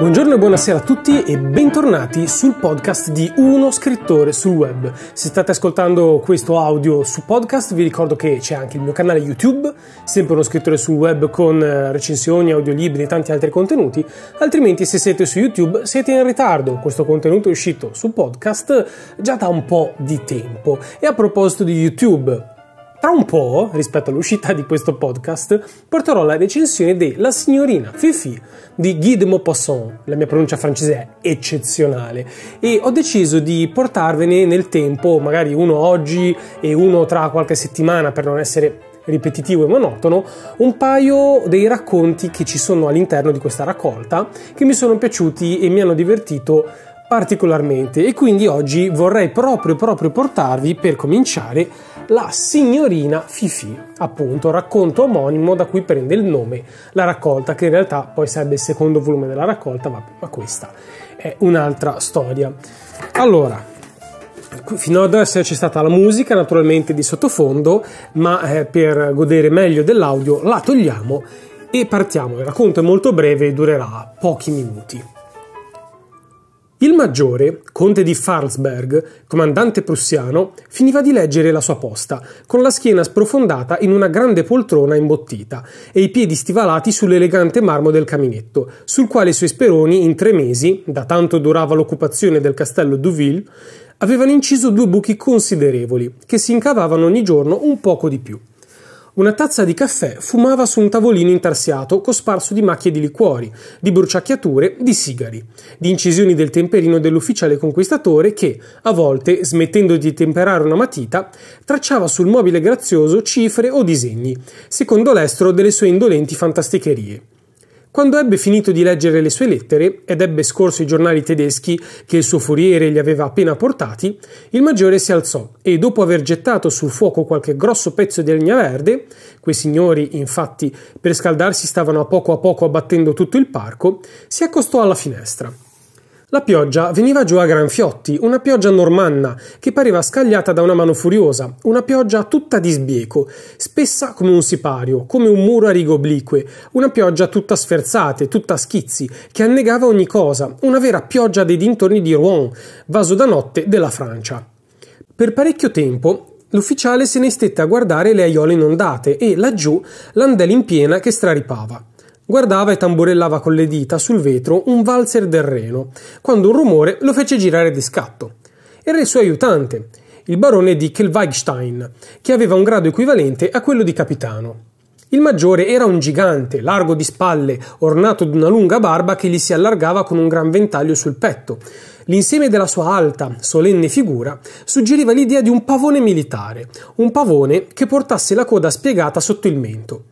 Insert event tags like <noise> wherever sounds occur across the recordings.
Buongiorno e buonasera a tutti e bentornati sul podcast di Uno Scrittore sul Web. Se state ascoltando questo audio su podcast vi ricordo che c'è anche il mio canale YouTube, sempre Uno Scrittore sul Web con eh, recensioni, audiolibri e tanti altri contenuti, altrimenti se siete su YouTube siete in ritardo, questo contenuto è uscito su podcast già da un po' di tempo. E a proposito di YouTube, tra un po', rispetto all'uscita di questo podcast, porterò la recensione di La signorina Fifi di Guy de Maupassant. La mia pronuncia francese è eccezionale e ho deciso di portarvene nel tempo, magari uno oggi e uno tra qualche settimana per non essere ripetitivo e monotono, un paio dei racconti che ci sono all'interno di questa raccolta che mi sono piaciuti e mi hanno divertito particolarmente e quindi oggi vorrei proprio proprio portarvi per cominciare la signorina Fifi, appunto, racconto omonimo da cui prende il nome la raccolta, che in realtà poi sarebbe il secondo volume della raccolta, vabbè, ma questa è un'altra storia. Allora, fino ad adesso c'è stata la musica naturalmente di sottofondo, ma eh, per godere meglio dell'audio la togliamo e partiamo. Il racconto è molto breve e durerà pochi minuti. Il maggiore, conte di Farnsberg, comandante prussiano, finiva di leggere la sua posta, con la schiena sprofondata in una grande poltrona imbottita e i piedi stivalati sull'elegante marmo del caminetto, sul quale i suoi speroni in tre mesi, da tanto durava l'occupazione del castello Deauville, avevano inciso due buchi considerevoli, che si incavavano ogni giorno un poco di più. Una tazza di caffè fumava su un tavolino intarsiato cosparso di macchie di liquori, di bruciacchiature, di sigari, di incisioni del temperino dell'ufficiale conquistatore che, a volte, smettendo di temperare una matita, tracciava sul mobile grazioso cifre o disegni, secondo l'estro delle sue indolenti fantasticherie. Quando ebbe finito di leggere le sue lettere ed ebbe scorso i giornali tedeschi che il suo furiere gli aveva appena portati, il maggiore si alzò e, dopo aver gettato sul fuoco qualche grosso pezzo di legna verde, quei signori, infatti, per scaldarsi stavano a poco a poco abbattendo tutto il parco, si accostò alla finestra la pioggia veniva giù a gran fiotti, una pioggia normanna, che pareva scagliata da una mano furiosa, una pioggia tutta di sbieco, spessa come un sipario, come un muro a righe oblique, una pioggia tutta sferzate, tutta schizzi, che annegava ogni cosa, una vera pioggia dei dintorni di Rouen, vaso da notte della Francia. Per parecchio tempo l'ufficiale se ne stette a guardare le aiole inondate e laggiù l'andella in piena che straripava. Guardava e tamburellava con le dita sul vetro un valzer del Reno, quando un rumore lo fece girare di scatto. Era il suo aiutante, il barone di Kelweigstein, che aveva un grado equivalente a quello di capitano. Il maggiore era un gigante, largo di spalle, ornato di una lunga barba che gli si allargava con un gran ventaglio sul petto. L'insieme della sua alta, solenne figura suggeriva l'idea di un pavone militare, un pavone che portasse la coda spiegata sotto il mento.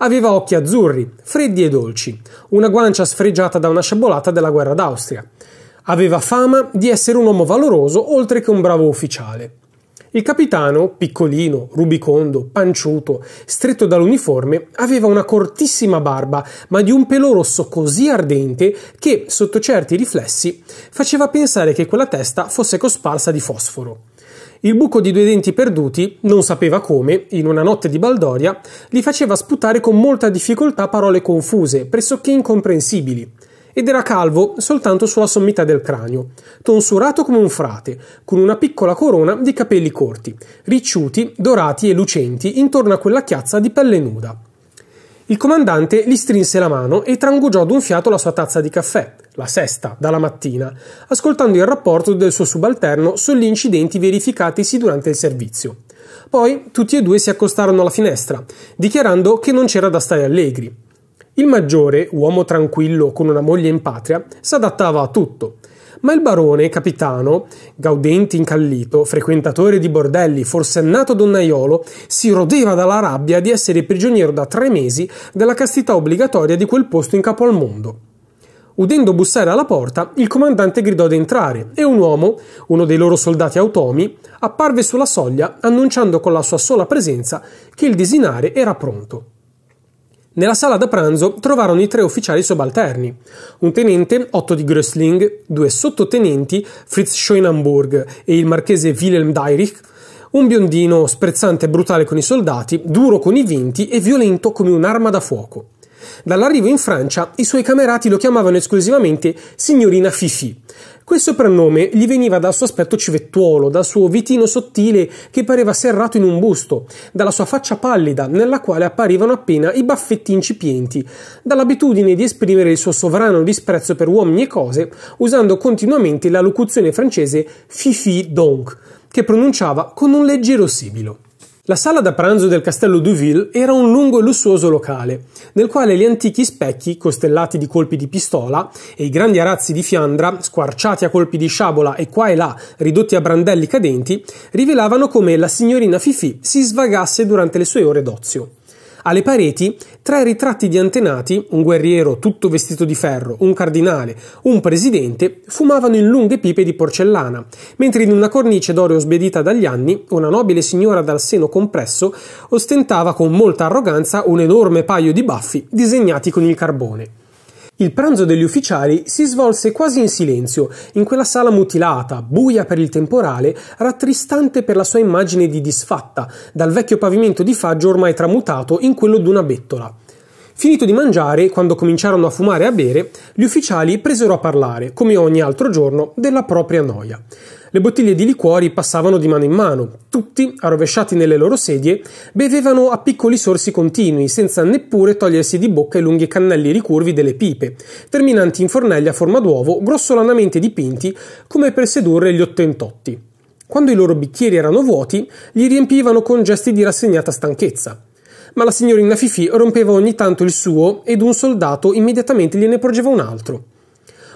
Aveva occhi azzurri, freddi e dolci, una guancia sfregiata da una sciabolata della guerra d'Austria. Aveva fama di essere un uomo valoroso oltre che un bravo ufficiale. Il capitano, piccolino, rubicondo, panciuto, stretto dall'uniforme, aveva una cortissima barba, ma di un pelo rosso così ardente che, sotto certi riflessi, faceva pensare che quella testa fosse cosparsa di fosforo. Il buco di due denti perduti, non sapeva come, in una notte di baldoria, gli faceva sputare con molta difficoltà parole confuse, pressoché incomprensibili. Ed era calvo soltanto sulla sommità del cranio, tonsurato come un frate, con una piccola corona di capelli corti, ricciuti, dorati e lucenti intorno a quella chiazza di pelle nuda. Il comandante gli strinse la mano e trangugiò d'un fiato la sua tazza di caffè, la sesta, dalla mattina, ascoltando il rapporto del suo subalterno sugli incidenti verificatisi durante il servizio. Poi tutti e due si accostarono alla finestra, dichiarando che non c'era da stare allegri. Il maggiore, uomo tranquillo con una moglie in patria, s'adattava a tutto. Ma il barone, capitano, gaudente incallito, frequentatore di bordelli, forsennato donnaiolo, si rodeva dalla rabbia di essere prigioniero da tre mesi della castità obbligatoria di quel posto in capo al mondo. Udendo bussare alla porta, il comandante gridò ad entrare e un uomo, uno dei loro soldati automi, apparve sulla soglia annunciando con la sua sola presenza che il desinare era pronto. Nella sala da pranzo trovarono i tre ufficiali subalterni, un tenente, Otto di Grösling, due sottotenenti, Fritz Schoenhamburg e il marchese Wilhelm Deirich, un biondino sprezzante e brutale con i soldati, duro con i vinti e violento come un'arma da fuoco. Dall'arrivo in Francia i suoi camerati lo chiamavano esclusivamente signorina Fifi. Questo prenome gli veniva dal suo aspetto civettuolo, dal suo vitino sottile che pareva serrato in un busto, dalla sua faccia pallida nella quale apparivano appena i baffetti incipienti, dall'abitudine di esprimere il suo sovrano disprezzo per uomini e cose usando continuamente la locuzione francese Fifi donc, che pronunciava con un leggero sibilo. La sala da pranzo del castello Duville era un lungo e lussuoso locale, nel quale gli antichi specchi, costellati di colpi di pistola, e i grandi arazzi di fiandra, squarciati a colpi di sciabola e qua e là ridotti a brandelli cadenti, rivelavano come la signorina Fifì si svagasse durante le sue ore d'ozio. Alle pareti tre ritratti di antenati, un guerriero tutto vestito di ferro, un cardinale, un presidente, fumavano in lunghe pipe di porcellana, mentre in una cornice d'oro sbedita dagli anni, una nobile signora dal seno compresso ostentava con molta arroganza un enorme paio di baffi disegnati con il carbone. Il pranzo degli ufficiali si svolse quasi in silenzio, in quella sala mutilata, buia per il temporale, rattristante per la sua immagine di disfatta, dal vecchio pavimento di faggio ormai tramutato in quello d'una bettola. Finito di mangiare, quando cominciarono a fumare e a bere, gli ufficiali presero a parlare, come ogni altro giorno, della propria noia. Le bottiglie di liquori passavano di mano in mano, tutti, arrovesciati nelle loro sedie, bevevano a piccoli sorsi continui, senza neppure togliersi di bocca i lunghi cannelli ricurvi delle pipe, terminanti in fornelli a forma d'uovo, grossolanamente dipinti come per sedurre gli ottentotti. Quando i loro bicchieri erano vuoti, li riempivano con gesti di rassegnata stanchezza. Ma la signorina Fifi rompeva ogni tanto il suo ed un soldato immediatamente gliene porgeva un altro.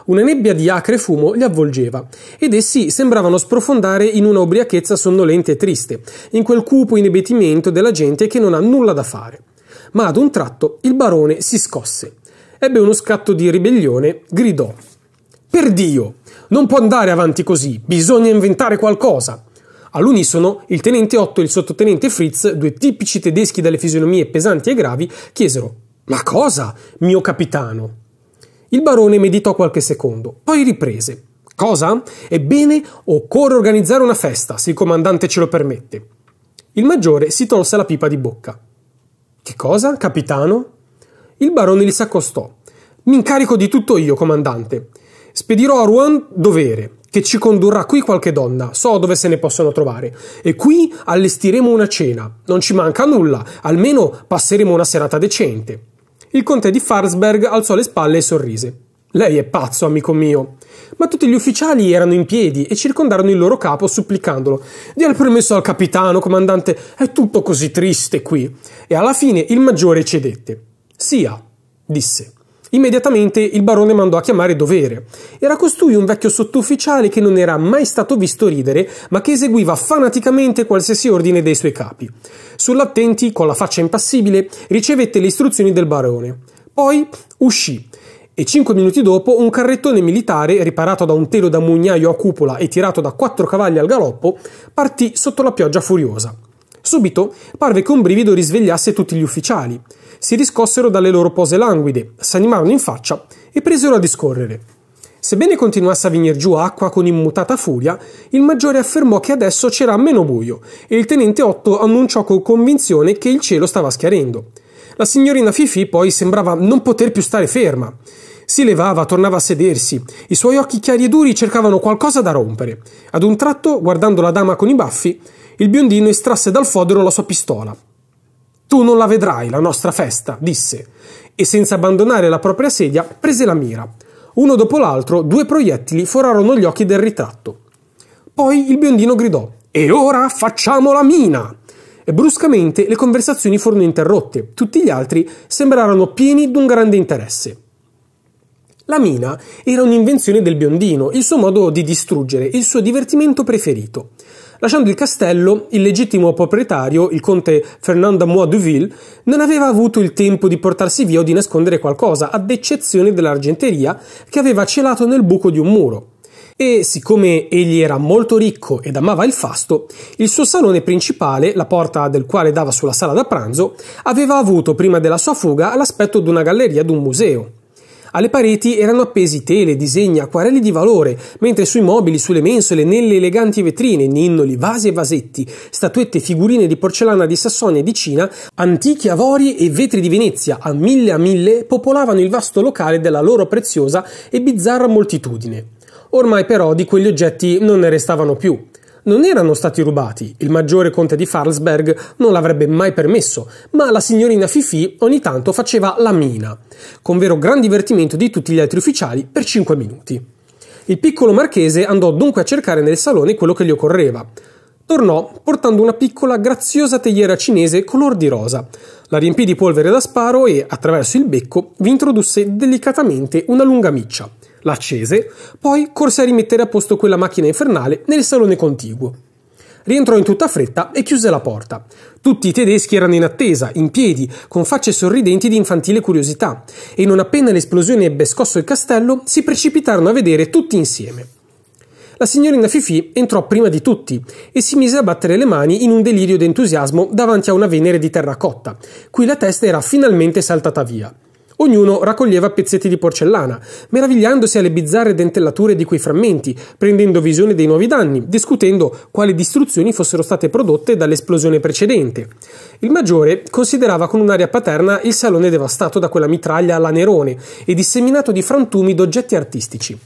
Una nebbia di acre fumo li avvolgeva ed essi sembravano sprofondare in una ubriachezza sonnolente e triste, in quel cupo inebetimento della gente che non ha nulla da fare. Ma ad un tratto il barone si scosse. Ebbe uno scatto di ribellione, gridò: Per Dio! Non può andare avanti così, bisogna inventare qualcosa! All'unisono, il tenente Otto e il sottotenente Fritz, due tipici tedeschi dalle fisionomie pesanti e gravi, chiesero: Ma cosa, mio capitano? Il barone meditò qualche secondo, poi riprese. Cosa? Ebbene, occorre organizzare una festa, se il comandante ce lo permette. Il maggiore si tolse la pipa di bocca. Che cosa, capitano? Il barone gli si accostò. Mi incarico di tutto io, comandante. Spedirò a Rouen dovere, che ci condurrà qui qualche donna, so dove se ne possono trovare, e qui allestiremo una cena. Non ci manca nulla, almeno passeremo una serata decente. Il conte di Farsberg alzò le spalle e sorrise. Lei è pazzo, amico mio. Ma tutti gli ufficiali erano in piedi e circondarono il loro capo supplicandolo. Dia il permesso al capitano, comandante, è tutto così triste qui. E alla fine il maggiore cedette. Sia, disse. Immediatamente il barone mandò a chiamare Dovere. Era costui un vecchio sottufficiale che non era mai stato visto ridere, ma che eseguiva fanaticamente qualsiasi ordine dei suoi capi. Sull'attenti, con la faccia impassibile, ricevette le istruzioni del barone. Poi uscì e cinque minuti dopo un carrettone militare, riparato da un telo da mugnaio a cupola e tirato da quattro cavalli al galoppo, partì sotto la pioggia furiosa. Subito parve che un brivido risvegliasse tutti gli ufficiali si riscossero dalle loro pose languide, s'animarono in faccia e presero a discorrere. Sebbene continuasse a venir giù acqua con immutata furia, il maggiore affermò che adesso c'era meno buio e il tenente Otto annunciò con convinzione che il cielo stava schiarendo. La signorina Fifi poi sembrava non poter più stare ferma. Si levava, tornava a sedersi. I suoi occhi chiari e duri cercavano qualcosa da rompere. Ad un tratto, guardando la dama con i baffi, il biondino estrasse dal fodero la sua pistola. Tu non la vedrai la nostra festa, disse, e senza abbandonare la propria sedia prese la mira. Uno dopo l'altro due proiettili forarono gli occhi del ritratto. Poi il biondino gridò: E ora facciamo la mina! E bruscamente le conversazioni furono interrotte, tutti gli altri sembrarono pieni d'un grande interesse. La mina era un'invenzione del biondino, il suo modo di distruggere, il suo divertimento preferito lasciando il castello il legittimo proprietario, il conte Fernand Mois Deville, non aveva avuto il tempo di portarsi via o di nascondere qualcosa, ad eccezione dell'argenteria che aveva celato nel buco di un muro. E siccome egli era molto ricco ed amava il fasto, il suo salone principale, la porta del quale dava sulla sala da pranzo, aveva avuto prima della sua fuga l'aspetto di una galleria d'un museo. Alle pareti erano appesi tele, disegni, acquarelli di valore, mentre sui mobili, sulle mensole, nelle eleganti vetrine, ninnoli, vasi e vasetti, statuette e figurine di porcellana di Sassonia e di Cina, antichi avori e vetri di Venezia, a mille a mille, popolavano il vasto locale della loro preziosa e bizzarra moltitudine. Ormai però di quegli oggetti non ne restavano più non erano stati rubati, il maggiore conte di Farlsberg non l'avrebbe mai permesso, ma la signorina Fifi ogni tanto faceva la mina, con vero gran divertimento di tutti gli altri ufficiali per cinque minuti. Il piccolo marchese andò dunque a cercare nel salone quello che gli occorreva. Tornò portando una piccola graziosa teiera cinese color di rosa. La riempì di polvere da sparo e, attraverso il becco, vi introdusse delicatamente una lunga miccia l'accese, poi corse a rimettere a posto quella macchina infernale nel salone contiguo. Rientrò in tutta fretta e chiuse la porta. Tutti i tedeschi erano in attesa, in piedi, con facce sorridenti di infantile curiosità, e non appena l'esplosione ebbe scosso il castello, si precipitarono a vedere tutti insieme. La signorina Fifi entrò prima di tutti e si mise a battere le mani in un delirio d'entusiasmo davanti a una Venere di terracotta, cui la testa era finalmente saltata via. Ognuno raccoglieva pezzetti di porcellana, meravigliandosi alle bizzarre dentellature di quei frammenti, prendendo visione dei nuovi danni, discutendo quali distruzioni fossero state prodotte dall'esplosione precedente. Il maggiore considerava con un'aria paterna il salone devastato da quella mitraglia alla Nerone e disseminato di frantumi d'oggetti artistici.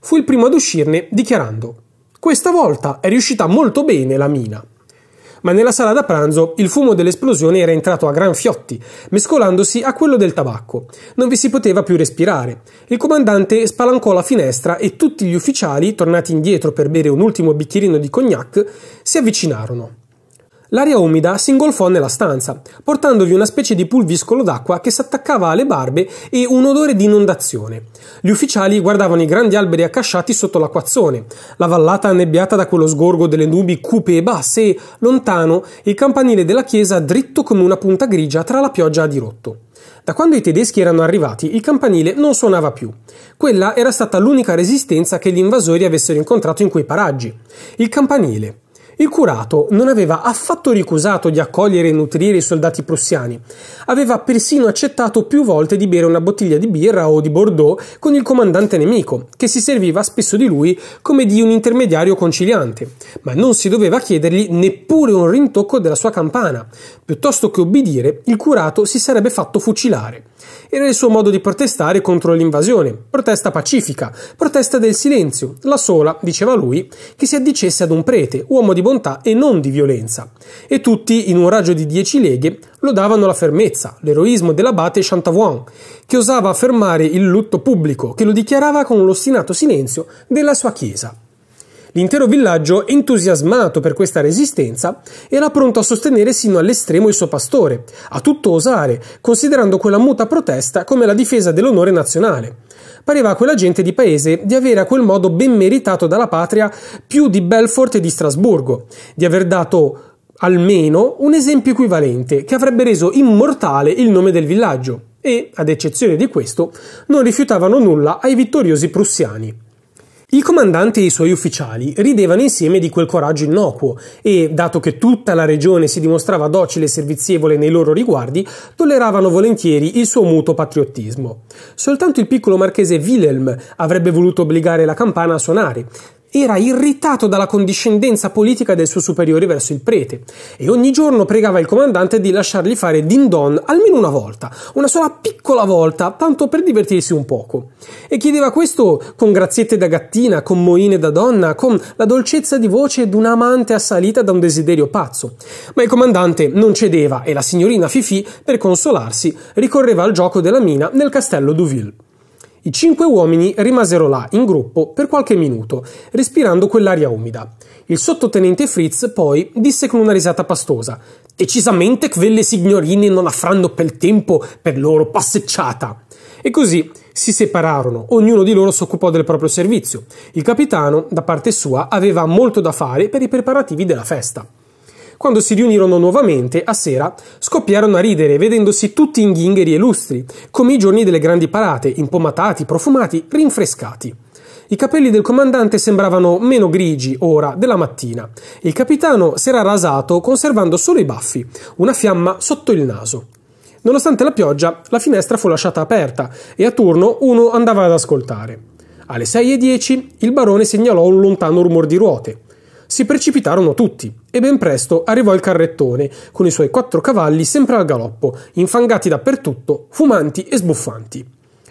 Fu il primo ad uscirne dichiarando: Questa volta è riuscita molto bene la mina ma nella sala da pranzo il fumo dell'esplosione era entrato a gran fiotti, mescolandosi a quello del tabacco. Non vi si poteva più respirare. Il comandante spalancò la finestra e tutti gli ufficiali, tornati indietro per bere un ultimo bicchierino di cognac, si avvicinarono. L'aria umida si ingolfò nella stanza, portandovi una specie di pulviscolo d'acqua che si attaccava alle barbe e un odore di inondazione. Gli ufficiali guardavano i grandi alberi accasciati sotto l'acquazzone, la vallata annebbiata da quello sgorgo delle nubi cupe e basse e, lontano, il campanile della chiesa dritto come una punta grigia tra la pioggia a dirotto. Da quando i tedeschi erano arrivati, il campanile non suonava più. Quella era stata l'unica resistenza che gli invasori avessero incontrato in quei paraggi. Il campanile il curato non aveva affatto ricusato di accogliere e nutrire i soldati prussiani, aveva persino accettato più volte di bere una bottiglia di birra o di Bordeaux con il comandante nemico, che si serviva spesso di lui come di un intermediario conciliante, ma non si doveva chiedergli neppure un rintocco della sua campana, piuttosto che obbedire il curato si sarebbe fatto fucilare. Era il suo modo di protestare contro l'invasione, protesta pacifica, protesta del silenzio, la sola, diceva lui, che si addicesse ad un prete, uomo di bontà e non di violenza. E tutti, in un raggio di dieci leghe, lodavano la fermezza, l'eroismo dell'abate Chantavoin, che osava affermare il lutto pubblico, che lo dichiarava con l'ostinato silenzio della sua chiesa. L'intero villaggio, entusiasmato per questa resistenza, era pronto a sostenere sino all'estremo il suo pastore, a tutto osare, considerando quella muta protesta come la difesa dell'onore nazionale. Pareva a quella gente di paese di avere a quel modo ben meritato dalla patria più di Belfort e di Strasburgo, di aver dato almeno un esempio equivalente che avrebbe reso immortale il nome del villaggio e, ad eccezione di questo, non rifiutavano nulla ai vittoriosi prussiani. Il comandante e i suoi ufficiali ridevano insieme di quel coraggio innocuo e, dato che tutta la regione si dimostrava docile e servizievole nei loro riguardi, tolleravano volentieri il suo muto patriottismo. Soltanto il piccolo marchese Wilhelm avrebbe voluto obbligare la campana a suonare, era irritato dalla condiscendenza politica del suo superiore verso il prete e ogni giorno pregava il comandante di lasciargli fare din don almeno una volta, una sola piccola volta, tanto per divertirsi un poco. E chiedeva questo con graziette da gattina, con moine da donna, con la dolcezza di voce d'un amante assalita da un desiderio pazzo. Ma il comandante non cedeva e la signorina Fifi, per consolarsi, ricorreva al gioco della mina nel castello Duville. I cinque uomini rimasero là, in gruppo, per qualche minuto, respirando quell'aria umida. Il sottotenente Fritz poi disse con una risata pastosa: Decisamente quelle signorine non affranno pel tempo per loro passeggiata. E così si separarono, ognuno di loro si occupò del proprio servizio. Il capitano, da parte sua, aveva molto da fare per i preparativi della festa. Quando si riunirono nuovamente, a sera, scoppiarono a ridere, vedendosi tutti inghingheri e lustri, come i giorni delle grandi parate, impomatati, profumati, rinfrescati. I capelli del comandante sembravano meno grigi ora della mattina il capitano s'era rasato conservando solo i baffi, una fiamma sotto il naso. Nonostante la pioggia, la finestra fu lasciata aperta e a turno uno andava ad ascoltare. Alle 6.10 il barone segnalò un lontano rumor di ruote si precipitarono tutti e ben presto arrivò il carrettone, con i suoi quattro cavalli sempre al galoppo, infangati dappertutto, fumanti e sbuffanti.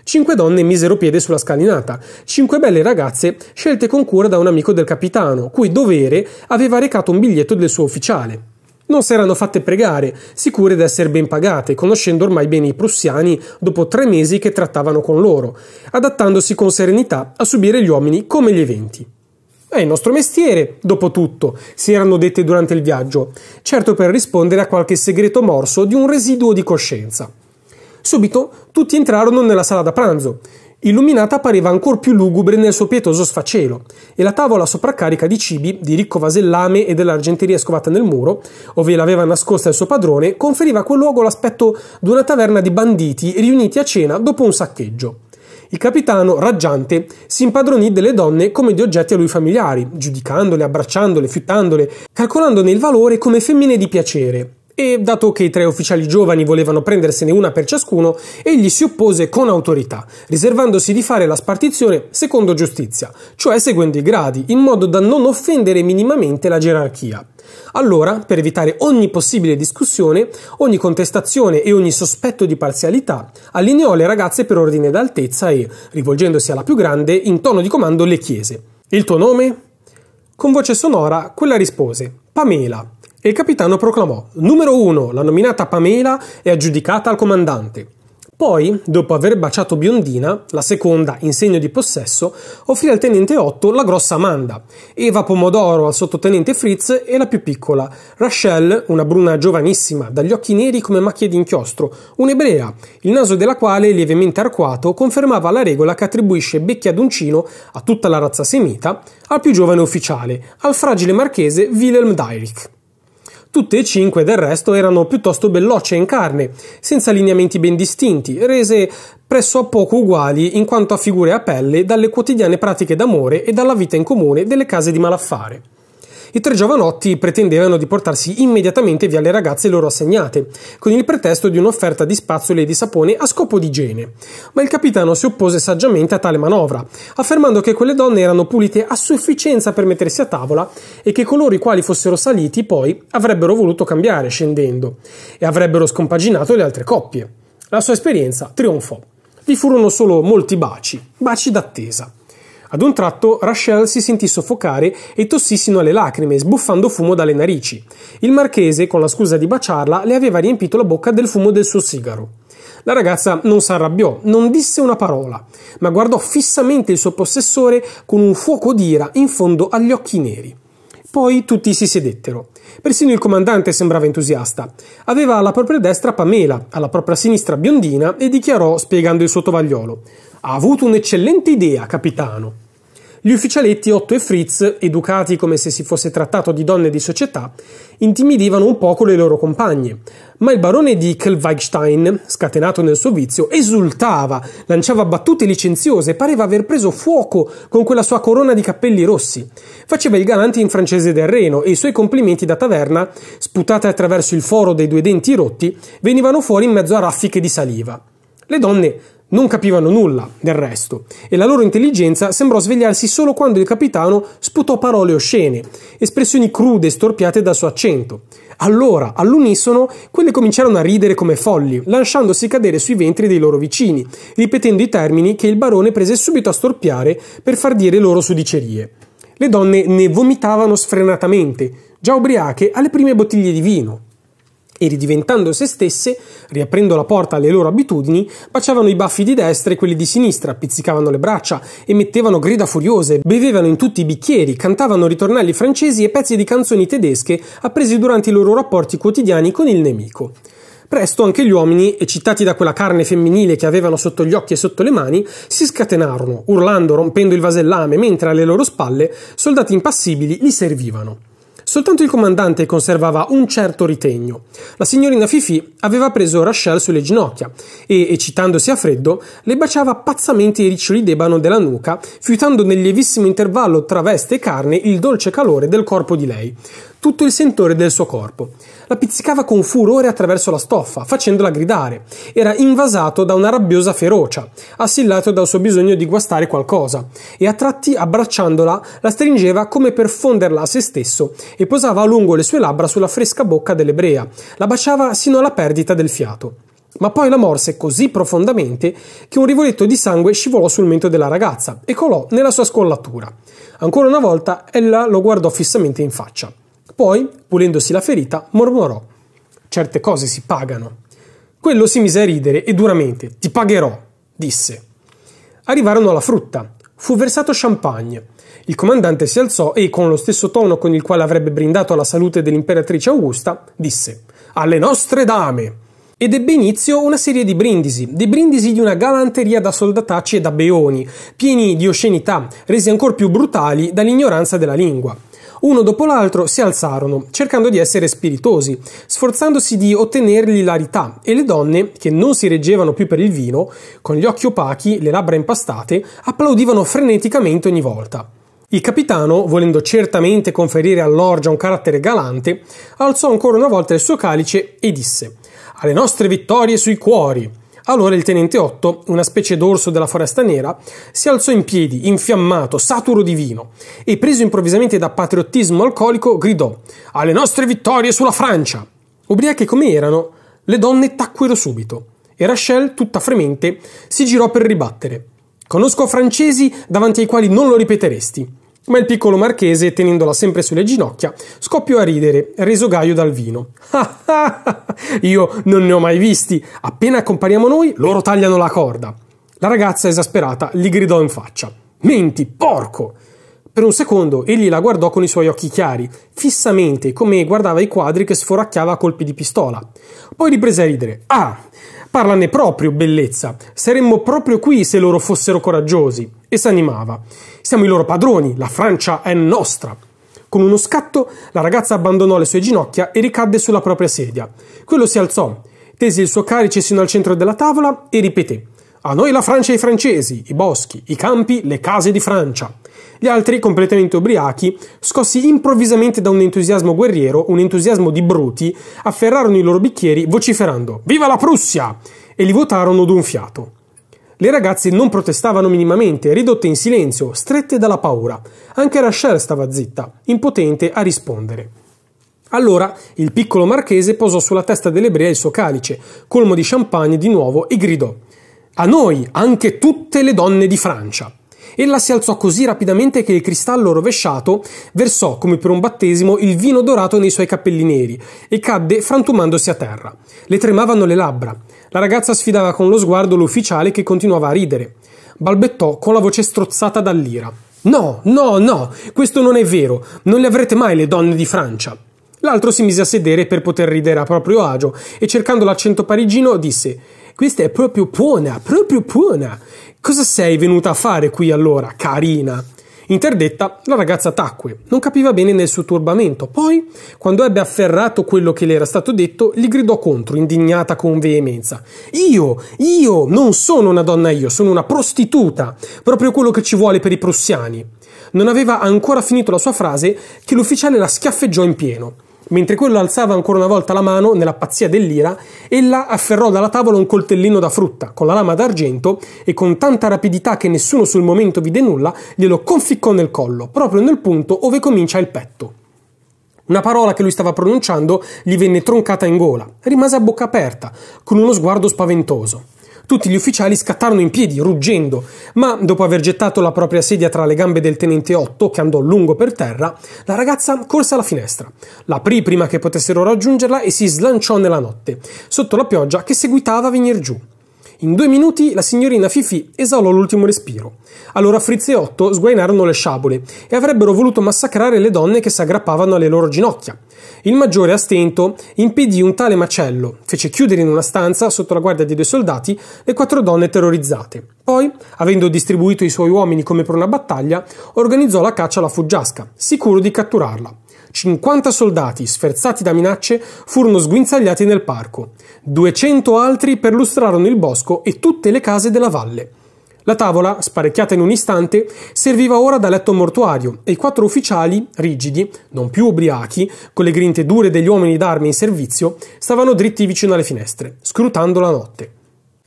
Cinque donne misero piede sulla scalinata, cinque belle ragazze scelte con cura da un amico del capitano, cui dovere aveva recato un biglietto del suo ufficiale. Non si erano fatte pregare, sicure di essere ben pagate, conoscendo ormai bene i prussiani dopo tre mesi che trattavano con loro, adattandosi con serenità a subire gli uomini come gli eventi. È il nostro mestiere, dopo tutto, si erano dette durante il viaggio, certo per rispondere a qualche segreto morso di un residuo di coscienza. Subito tutti entrarono nella sala da pranzo. Illuminata pareva ancor più lugubre nel suo pietoso sfacelo, e la tavola sopraccarica di cibi, di ricco vasellame e dell'argenteria scovata nel muro, ove l'aveva nascosta il suo padrone, conferiva a quel luogo l'aspetto di una taverna di banditi riuniti a cena dopo un saccheggio. Il capitano, raggiante, si impadronì delle donne come di oggetti a lui familiari, giudicandole, abbracciandole, fiutandole, calcolandone il valore come femmine di piacere, e dato che i tre ufficiali giovani volevano prendersene una per ciascuno, egli si oppose con autorità, riservandosi di fare la spartizione secondo giustizia, cioè seguendo i gradi, in modo da non offendere minimamente la gerarchia. Allora, per evitare ogni possibile discussione, ogni contestazione e ogni sospetto di parzialità, allineò le ragazze per ordine d'altezza e, rivolgendosi alla più grande, in tono di comando le chiese: Il tuo nome? Con voce sonora, quella rispose: Pamela. E il capitano proclamò: Numero uno, la nominata Pamela è aggiudicata al comandante. Poi, dopo aver baciato Biondina, la seconda in segno di possesso, offrì al tenente Otto la grossa Amanda, Eva Pomodoro al sottotenente Fritz e la più piccola, Rachel, una bruna giovanissima, dagli occhi neri come macchie di inchiostro, un'ebrea, il naso della quale, lievemente arcuato, confermava la regola che attribuisce becchi ad uncino a tutta la razza semita, al più giovane ufficiale, al fragile marchese Wilhelm Dyrich. Tutte e cinque del resto erano piuttosto bellocce in carne, senza lineamenti ben distinti, rese presso a poco uguali in quanto a figure a pelle dalle quotidiane pratiche d'amore e dalla vita in comune delle case di malaffare. I tre giovanotti pretendevano di portarsi immediatamente via le ragazze loro assegnate, con il pretesto di un'offerta di spazzole e di sapone a scopo di igiene. Ma il capitano si oppose saggiamente a tale manovra, affermando che quelle donne erano pulite a sufficienza per mettersi a tavola e che coloro i quali fossero saliti poi avrebbero voluto cambiare scendendo e avrebbero scompaginato le altre coppie. La sua esperienza trionfò. Vi furono solo molti baci, baci d'attesa. Ad un tratto Rachel si sentì soffocare e tossì sino alle lacrime, sbuffando fumo dalle narici. Il marchese, con la scusa di baciarla, le aveva riempito la bocca del fumo del suo sigaro. La ragazza non si arrabbiò, non disse una parola, ma guardò fissamente il suo possessore con un fuoco d'ira in fondo agli occhi neri. Poi tutti si sedettero. Persino il comandante sembrava entusiasta. Aveva alla propria destra Pamela, alla propria sinistra Biondina e dichiarò, spiegando il suo tovagliolo: ha avuto un'eccellente idea, capitano. Gli ufficialetti Otto e Fritz, educati come se si fosse trattato di donne di società, intimidivano un poco le loro compagne, ma il barone di Kelweichstein, scatenato nel suo vizio, esultava, lanciava battute licenziose, pareva aver preso fuoco con quella sua corona di capelli rossi. Faceva il galante in francese del Reno e i suoi complimenti da taverna, sputate attraverso il foro dei due denti rotti, venivano fuori in mezzo a raffiche di saliva. Le donne non capivano nulla, del resto, e la loro intelligenza sembrò svegliarsi solo quando il capitano sputò parole oscene, espressioni crude e storpiate dal suo accento. Allora, all'unisono, quelle cominciarono a ridere come folli, lasciandosi cadere sui ventri dei loro vicini, ripetendo i termini che il barone prese subito a storpiare per far dire loro sudicerie. Le donne ne vomitavano sfrenatamente, già ubriache alle prime bottiglie di vino e ridiventando se stesse, riaprendo la porta alle loro abitudini, baciavano i baffi di destra e quelli di sinistra, pizzicavano le braccia, emettevano grida furiose, bevevano in tutti i bicchieri, cantavano ritornelli francesi e pezzi di canzoni tedesche appresi durante i loro rapporti quotidiani con il nemico. Presto anche gli uomini, eccitati da quella carne femminile che avevano sotto gli occhi e sotto le mani, si scatenarono, urlando, rompendo il vasellame, mentre alle loro spalle soldati impassibili li servivano. Soltanto il comandante conservava un certo ritegno. La signorina Fifi aveva preso Rachel sulle ginocchia e, eccitandosi a freddo, le baciava pazzamente i riccioli d'ebano della nuca, fiutando nel lievissimo intervallo tra veste e carne il dolce calore del corpo di lei tutto il sentore del suo corpo. La pizzicava con furore attraverso la stoffa, facendola gridare. Era invasato da una rabbiosa ferocia, assillato dal suo bisogno di guastare qualcosa, e a tratti, abbracciandola, la stringeva come per fonderla a se stesso e posava a lungo le sue labbra sulla fresca bocca dell'ebrea. La baciava sino alla perdita del fiato ma poi la morse così profondamente che un rivoletto di sangue scivolò sul mento della ragazza e colò nella sua scollatura. Ancora una volta ella lo guardò fissamente in faccia. Poi, pulendosi la ferita, mormorò: Certe cose si pagano. Quello si mise a ridere e duramente: Ti pagherò, disse. Arrivarono alla frutta. Fu versato champagne. Il comandante si alzò e, con lo stesso tono con il quale avrebbe brindato alla salute dell'imperatrice Augusta, disse: Alle nostre dame! Ed ebbe inizio una serie di brindisi, dei brindisi di una galanteria da soldatacci e da beoni, pieni di oscenità, resi ancor più brutali dall'ignoranza della lingua uno dopo l'altro si alzarono, cercando di essere spiritosi, sforzandosi di ottenere l'ilarità, e le donne, che non si reggevano più per il vino, con gli occhi opachi, le labbra impastate, applaudivano freneticamente ogni volta. Il capitano, volendo certamente conferire all'orgia un carattere galante, alzò ancora una volta il suo calice e disse: Alle nostre vittorie sui cuori! Allora il tenente Otto, una specie d'orso della foresta nera, si alzò in piedi, infiammato, saturo di vino, e preso improvvisamente da patriottismo alcolico, gridò: Alle nostre vittorie sulla Francia! Ubriache come erano, le donne tacquero subito, e Rachel, tutta fremente, si girò per ribattere. Conosco francesi davanti ai quali non lo ripeteresti. Ma il piccolo marchese, tenendola sempre sulle ginocchia, scoppiò a ridere, reso gaio dal vino. <laughs> Io non ne ho mai visti. Appena accompagniamo noi, loro tagliano la corda. La ragazza, esasperata, gli gridò in faccia. Menti, porco! Per un secondo egli la guardò con i suoi occhi chiari, fissamente, come guardava i quadri che sforacchiava a colpi di pistola. Poi riprese a ridere. Ah, Parlane proprio bellezza, saremmo proprio qui se loro fossero coraggiosi, e s'animava. Siamo i loro padroni, la Francia è nostra. Con uno scatto la ragazza abbandonò le sue ginocchia e ricadde sulla propria sedia. Quello si alzò, tese il suo carice sino al centro della tavola e ripeté: A noi la Francia e i francesi, i boschi, i campi, le case di Francia. Gli altri, completamente ubriachi, scossi improvvisamente da un entusiasmo guerriero, un entusiasmo di bruti, afferrarono i loro bicchieri vociferando Viva la Prussia! e li votarono d'un fiato. Le ragazze non protestavano minimamente, ridotte in silenzio, strette dalla paura. Anche Rachel stava zitta, impotente a rispondere. Allora il piccolo marchese posò sulla testa dell'ebrea il suo calice, colmo di champagne di nuovo, e gridò: A noi, anche tutte le donne di Francia! Ella si alzò così rapidamente che il cristallo rovesciato versò, come per un battesimo, il vino dorato nei suoi capelli neri e cadde frantumandosi a terra. Le tremavano le labbra. La ragazza sfidava con lo sguardo l'ufficiale che continuava a ridere. Balbettò con la voce strozzata dall'ira. No, no, no, questo non è vero. Non le avrete mai le donne di Francia. L'altro si mise a sedere per poter ridere a proprio agio e cercando l'accento parigino disse questa è proprio buona, proprio buona. Cosa sei venuta a fare qui allora, carina? Interdetta, la ragazza tacque, non capiva bene nel suo turbamento. Poi, quando ebbe afferrato quello che le era stato detto, gli gridò contro, indignata con veemenza. Io, io non sono una donna io, sono una prostituta, proprio quello che ci vuole per i prussiani. Non aveva ancora finito la sua frase che l'ufficiale la schiaffeggiò in pieno. Mentre quello alzava ancora una volta la mano, nella pazzia dell'ira, ella afferrò dalla tavola un coltellino da frutta, con la lama d'argento, e con tanta rapidità che nessuno sul momento vide nulla, glielo conficcò nel collo, proprio nel punto ove comincia il petto. Una parola che lui stava pronunciando gli venne troncata in gola, rimase a bocca aperta, con uno sguardo spaventoso. Tutti gli ufficiali scattarono in piedi, ruggendo, ma dopo aver gettato la propria sedia tra le gambe del tenente Otto, che andò lungo per terra, la ragazza corse alla finestra, l'aprì prima che potessero raggiungerla e si slanciò nella notte, sotto la pioggia che seguitava a venir giù. In due minuti la signorina Fifi esalò l'ultimo respiro. Allora Fritz e Otto sguainarono le sciabole e avrebbero voluto massacrare le donne che si aggrappavano alle loro ginocchia. Il maggiore a stento impedì un tale macello, fece chiudere in una stanza, sotto la guardia di due soldati, le quattro donne terrorizzate. Poi, avendo distribuito i suoi uomini come per una battaglia, organizzò la caccia alla fuggiasca, sicuro di catturarla. 50 soldati, sferzati da minacce, furono sguinzagliati nel parco. 200 altri perlustrarono il bosco e tutte le case della valle. La tavola, sparecchiata in un istante, serviva ora da letto mortuario e i quattro ufficiali, rigidi, non più ubriachi, con le grinte dure degli uomini d'arme in servizio, stavano dritti vicino alle finestre, scrutando la notte.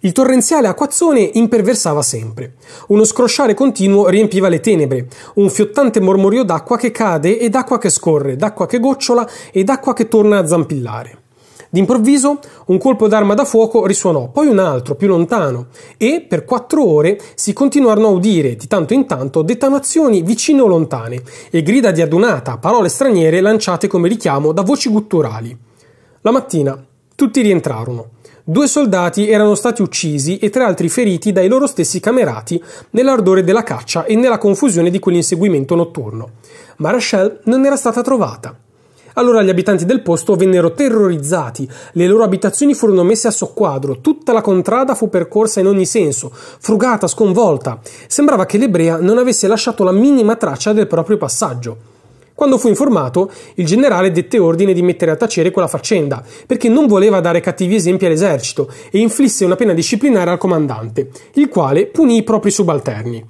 Il torrenziale acquazzone imperversava sempre. Uno scrosciare continuo riempiva le tenebre, un fiottante mormorio d'acqua che cade e d'acqua che scorre, d'acqua che gocciola e d'acqua che torna a zampillare. D'improvviso un colpo d'arma da fuoco risuonò, poi un altro, più lontano, e per quattro ore si continuarono a udire, di tanto in tanto, detonazioni vicino o lontane e grida di adunata, parole straniere lanciate come richiamo da voci gutturali. La mattina tutti rientrarono. Due soldati erano stati uccisi e tre altri feriti dai loro stessi camerati nell'ardore della caccia e nella confusione di quell'inseguimento notturno. Ma Rachel non era stata trovata. Allora gli abitanti del posto vennero terrorizzati, le loro abitazioni furono messe a soqquadro, tutta la contrada fu percorsa in ogni senso, frugata, sconvolta. Sembrava che l'ebrea non avesse lasciato la minima traccia del proprio passaggio. Quando fu informato, il generale dette ordine di mettere a tacere quella faccenda, perché non voleva dare cattivi esempi all'esercito e inflisse una pena disciplinare al comandante, il quale punì i propri subalterni.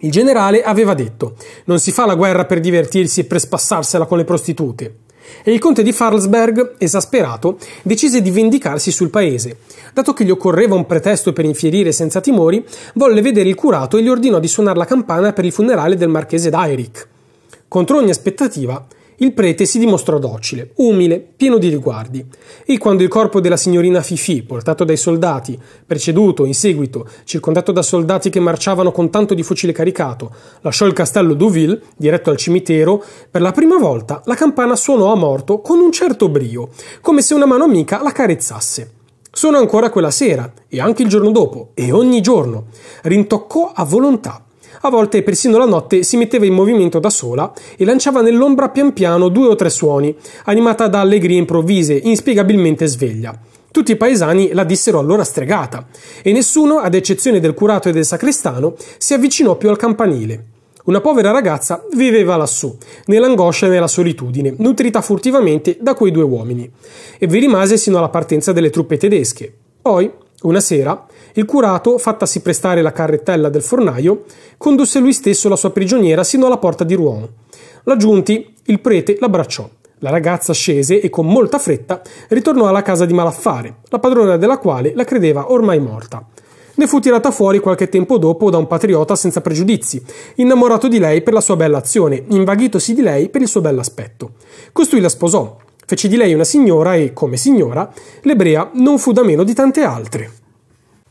Il generale aveva detto: Non si fa la guerra per divertirsi e per spassarsela con le prostitute. E il conte di Farlsberg, esasperato, decise di vendicarsi sul paese. Dato che gli occorreva un pretesto per infierire senza timori, volle vedere il curato e gli ordinò di suonare la campana per il funerale del marchese d'Airic. Contro ogni aspettativa, il prete si dimostrò docile, umile, pieno di riguardi e quando il corpo della signorina Fifì, portato dai soldati, preceduto, in seguito, circondato da soldati che marciavano con tanto di fucile caricato, lasciò il castello d'Uville, diretto al cimitero, per la prima volta la campana suonò a morto con un certo brio, come se una mano amica la carezzasse. Suonò ancora quella sera e anche il giorno dopo e ogni giorno. Rintoccò a volontà a volte, persino la notte, si metteva in movimento da sola e lanciava nell'ombra pian piano due o tre suoni, animata da allegrie improvvise, inspiegabilmente sveglia. Tutti i paesani la dissero allora stregata, e nessuno, ad eccezione del curato e del sacrestano, si avvicinò più al campanile. Una povera ragazza viveva lassù, nell'angoscia e nella solitudine, nutrita furtivamente da quei due uomini, e vi rimase sino alla partenza delle truppe tedesche. Poi, una sera, il curato, fattasi prestare la carrettella del fornaio, condusse lui stesso la sua prigioniera sino alla porta di Ruomo. Laggiunti, il prete l'abbracciò. La ragazza scese e con molta fretta ritornò alla casa di Malaffare, la padrona della quale la credeva ormai morta. Ne fu tirata fuori qualche tempo dopo da un patriota senza pregiudizi, innamorato di lei per la sua bella azione, invaghitosi di lei per il suo bell'aspetto. Costui la sposò, fece di lei una signora e, come signora, l'ebrea non fu da meno di tante altre.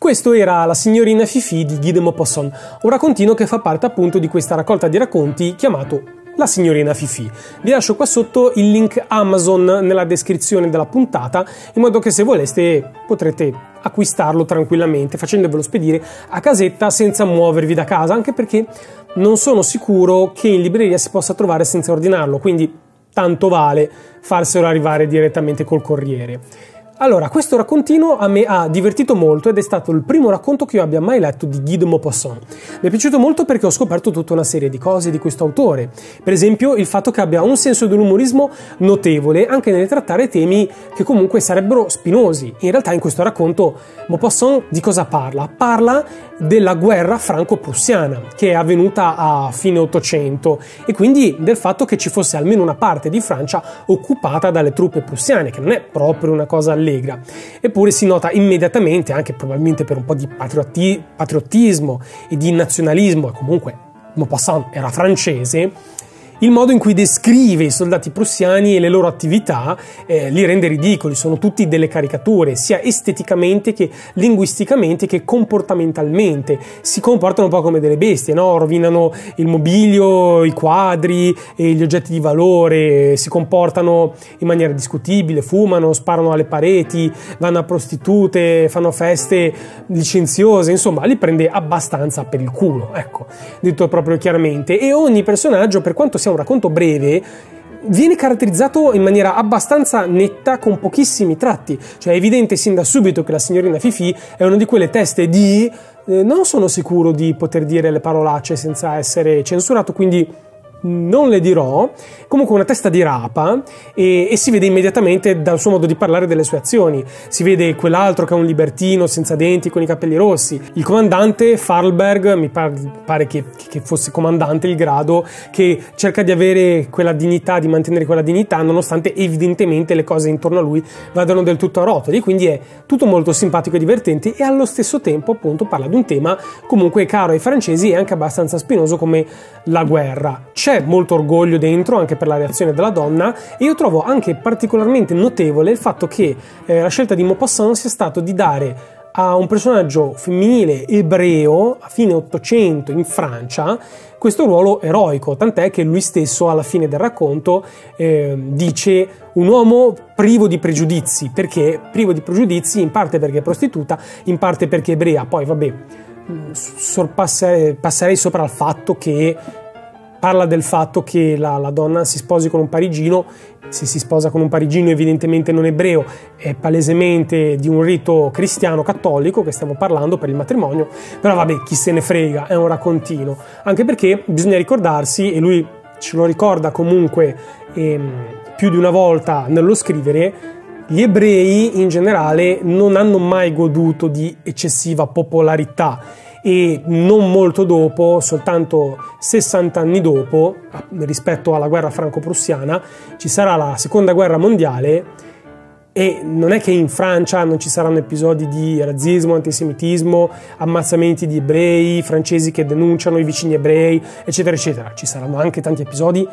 Questo era La signorina Fifi di Guy de Maupassant, un raccontino che fa parte appunto di questa raccolta di racconti chiamato la signorina Fifi. Vi lascio qua sotto il link Amazon nella descrizione della puntata, in modo che se voleste potrete acquistarlo tranquillamente facendovelo spedire a casetta senza muovervi da casa, anche perché non sono sicuro che in libreria si possa trovare senza ordinarlo, quindi tanto vale farselo arrivare direttamente col corriere. Allora, questo raccontino a me ha divertito molto ed è stato il primo racconto che io abbia mai letto di Guy de Maupassant. Mi è piaciuto molto perché ho scoperto tutta una serie di cose di questo autore. Per esempio, il fatto che abbia un senso dell'umorismo notevole anche nel trattare temi che comunque sarebbero spinosi. In realtà in questo racconto Maupassant di cosa parla? Parla della guerra franco-prussiana che è avvenuta a fine 800 e quindi del fatto che ci fosse almeno una parte di Francia occupata dalle truppe prussiane, che non è proprio una cosa allegra Allegra. Eppure si nota immediatamente, anche probabilmente per un po' di patriotti, patriottismo e di nazionalismo, e comunque Maupassant era francese, il modo in cui descrive i soldati prussiani e le loro attività eh, li rende ridicoli, sono tutti delle caricature, sia esteticamente che linguisticamente che comportamentalmente. Si comportano un po' come delle bestie, no? rovinano il mobilio, i quadri, e gli oggetti di valore, si comportano in maniera discutibile, fumano, sparano alle pareti, vanno a prostitute, fanno feste licenziose, insomma li prende abbastanza per il culo, ecco, detto proprio chiaramente. E ogni personaggio, per quanto sia un racconto breve, viene caratterizzato in maniera abbastanza netta con pochissimi tratti, cioè è evidente sin da subito che la signorina Fifi è una di quelle teste di eh, non sono sicuro di poter dire le parolacce senza essere censurato, quindi non le dirò, comunque una testa di rapa e, e, si vede immediatamente dal suo modo di parlare delle sue azioni. Si vede quell'altro che è un libertino senza denti con i capelli rossi. Il comandante Farlberg, mi par pare che, che, fosse comandante il grado, che cerca di avere quella dignità, di mantenere quella dignità, nonostante evidentemente le cose intorno a lui vadano del tutto a rotoli. Quindi è tutto molto simpatico e divertente e allo stesso tempo appunto parla di un tema comunque caro ai francesi e anche abbastanza spinoso come la guerra c'è molto orgoglio dentro anche per la reazione della donna e io trovo anche particolarmente notevole il fatto che eh, la scelta di Maupassant sia stata di dare a un personaggio femminile ebreo a fine 800 in Francia questo ruolo eroico, tant'è che lui stesso alla fine del racconto eh, dice un uomo privo di pregiudizi, perché privo di pregiudizi in parte perché è prostituta, in parte perché è ebrea, poi vabbè, mm, sorpassare, passerei sopra al fatto che parla del fatto che la, la, donna si sposi con un parigino, se si sposa con un parigino evidentemente non ebreo, è palesemente di un rito cristiano cattolico che stiamo parlando per il matrimonio, però vabbè chi se ne frega, è un raccontino, anche perché bisogna ricordarsi, e lui ce lo ricorda comunque ehm, più di una volta nello scrivere, gli ebrei in generale non hanno mai goduto di eccessiva popolarità e non molto dopo, soltanto 60 anni dopo, rispetto alla guerra franco-prussiana, ci sarà la seconda guerra mondiale e non è che in Francia non ci saranno episodi di razzismo, antisemitismo, ammazzamenti di ebrei, francesi che denunciano i vicini ebrei, eccetera, eccetera. Ci saranno anche tanti episodi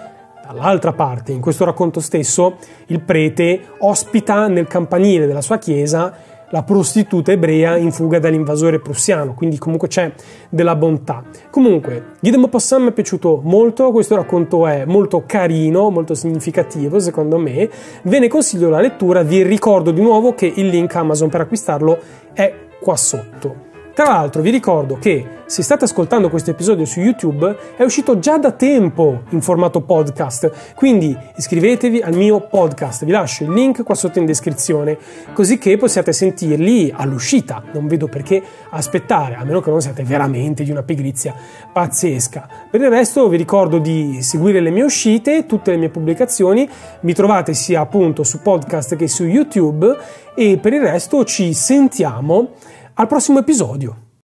dall'altra parte. In questo racconto stesso il prete ospita nel campanile della sua chiesa la prostituta ebrea in fuga dall'invasore prussiano, quindi comunque c'è della bontà. Comunque, Guy de Maupassant mi è piaciuto molto, questo racconto è molto carino, molto significativo secondo me, ve ne consiglio la lettura, vi ricordo di nuovo che il link Amazon per acquistarlo è qua sotto. Tra l'altro vi ricordo che se state ascoltando questo episodio su YouTube è uscito già da tempo in formato podcast, quindi iscrivetevi al mio podcast, vi lascio il link qua sotto in descrizione, così che possiate sentirli all'uscita, non vedo perché aspettare, a meno che non siate veramente di una pigrizia pazzesca. Per il resto vi ricordo di seguire le mie uscite, tutte le mie pubblicazioni, mi trovate sia appunto su podcast che su YouTube e per il resto ci sentiamo al prossimo episodio!